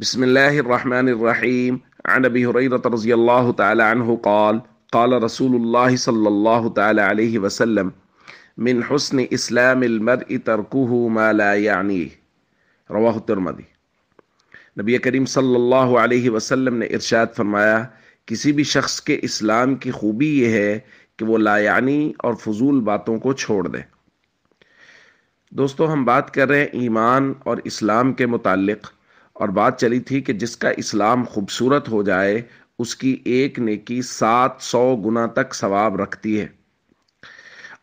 بسم اللہ الرحمن الرحیم حریرت رضی اللہ تعالی عنہ قال قال رسول اللہ صلی اللہ تعالی علیہ وسلم من حسن اسلام المرء ما لا ترکمالا رواہ ترمدی نبی کریم صلی اللہ علیہ وسلم نے ارشاد فرمایا کسی بھی شخص کے اسلام کی خوبی یہ ہے کہ وہ لا یعنی اور فضول باتوں کو چھوڑ دے دوستو ہم بات کر رہے ہیں ایمان اور اسلام کے متعلق اور بات چلی تھی کہ جس کا اسلام خوبصورت ہو جائے اس کی ایک نیکی سات سو گنا تک ثواب رکھتی ہے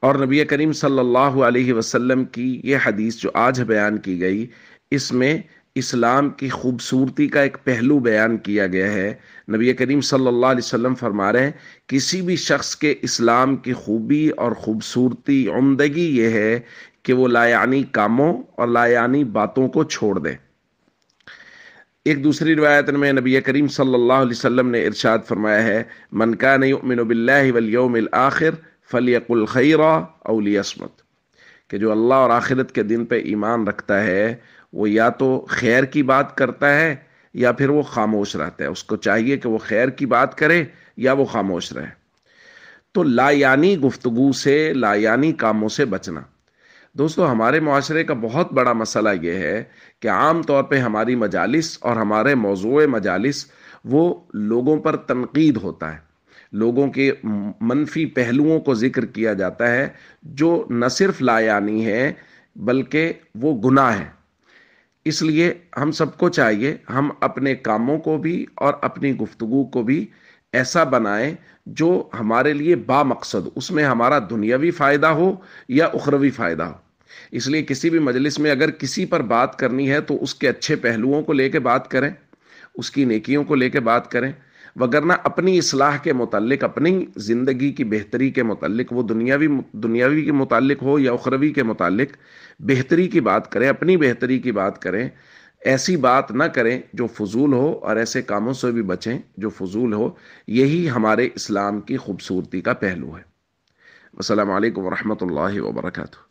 اور نبی کریم صلی اللہ علیہ وسلم کی یہ حدیث جو آج بیان کی گئی اس میں اسلام کی خوبصورتی کا ایک پہلو بیان کیا گیا ہے نبی کریم صلی اللہ علیہ وسلم فرما رہے ہیں کسی بھی شخص کے اسلام کی خوبی اور خوبصورتی عمدگی یہ ہے کہ وہ لایانی کاموں اور لایانی باتوں کو چھوڑ دیں ایک دوسری روایت میں نبی کریم صلی اللہ علیہ وسلم نے ارشاد فرمایا ہے من کان یؤمن باللہ والیوم الاخر فلیقل الخیر اولی اسمت کہ جو اللہ اور آخرت کے دن پہ ایمان رکھتا ہے وہ یا تو خیر کی بات کرتا ہے یا پھر وہ خاموش رہتا ہے اس کو چاہیے کہ وہ خیر کی بات کرے یا وہ خاموش رہے تو لا یعنی گفتگو سے لا یعنی کاموں سے بچنا دوستو ہمارے معاشرے کا بہت بڑا مسئلہ یہ ہے کہ عام طور پہ ہماری مجالس اور ہمارے موضوع مجالس وہ لوگوں پر تنقید ہوتا ہے لوگوں کے منفی پہلوؤں کو ذکر کیا جاتا ہے جو نہ صرف لایانی ہے بلکہ وہ گناہ ہے اس لیے ہم سب کو چاہیے ہم اپنے کاموں کو بھی اور اپنی گفتگو کو بھی ایسا بنائیں جو ہمارے لیے با مقصد اس میں ہمارا دنیاوی فائدہ ہو یا اخروی فائدہ ہو اس لیے کسی بھی مجلس میں اگر کسی پر بات کرنی ہے تو اس کے اچھے پہلوؤں کو لے کے بات کریں اس کی نیکیوں کو لے کے بات کریں وگرنہ اپنی اصلاح کے متعلق اپنی زندگی کی بہتری کے متعلق وہ دنیاوی دنیاوی کے متعلق ہو یا اخروی کے متعلق بہتری کی بات کریں اپنی بہتری کی بات کریں ایسی بات نہ کریں جو فضول ہو اور ایسے کاموں سے بھی بچیں جو فضول ہو یہی ہمارے اسلام کی خوبصورتی کا پہلو ہے السلام علیکم ورحمۃ اللہ وبرکاتہ